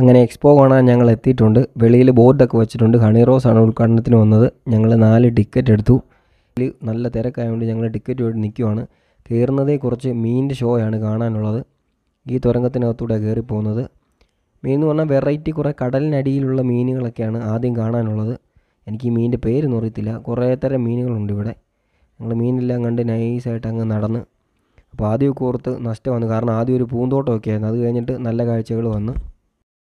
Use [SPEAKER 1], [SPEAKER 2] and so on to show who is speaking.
[SPEAKER 1] അങ്ങനെ എക്സ്പോ കാണാൻ ഞങ്ങൾ എത്തിയിട്ടുണ്ട് വെളിയിൽ ബോർഡൊക്കെ വെച്ചിട്ടുണ്ട് ഹണി റോസ് ആണ് ഉദ്ഘാടനത്തിന് വന്നത് ഞങ്ങൾ നാല് ടിക്കറ്റ് എടുത്തു നല്ല തിരക്കായതുകൊണ്ട് ഞങ്ങൾ ടിക്കറ്റ് വേണ്ടി നിൽക്കുവാണ് കയറുന്നതേ കുറച്ച് മീനിൻ്റെ ഷോയാണ് കാണാനുള്ളത് ഈ തുരങ്കത്തിനകത്തൂടെ കയറിപ്പോകുന്നത് പോകുന്നത് മീൻ എന്ന് പറഞ്ഞാൽ വെറൈറ്റി കുറേ കടലിനടിയിലുള്ള മീനുകളൊക്കെയാണ് ആദ്യം കാണാനുള്ളത് എനിക്ക് ഈ മീനിൻ്റെ പേരൊന്നും അറിയത്തില്ല കുറേ തരം മീനുകളുണ്ട് ഇവിടെ ഞങ്ങൾ മീനെല്ലാം കണ്ട് നൈസായിട്ട് അങ്ങ് നടന്ന് അപ്പോൾ ആദ്യമൊക്കെ ഓർത്ത് നഷ്ടം വന്നു കാരണം ആദ്യം ഒരു പൂന്തോട്ടമൊക്കെ ആയിരുന്നു അത് കഴിഞ്ഞിട്ട് നല്ല കാഴ്ചകൾ വന്നു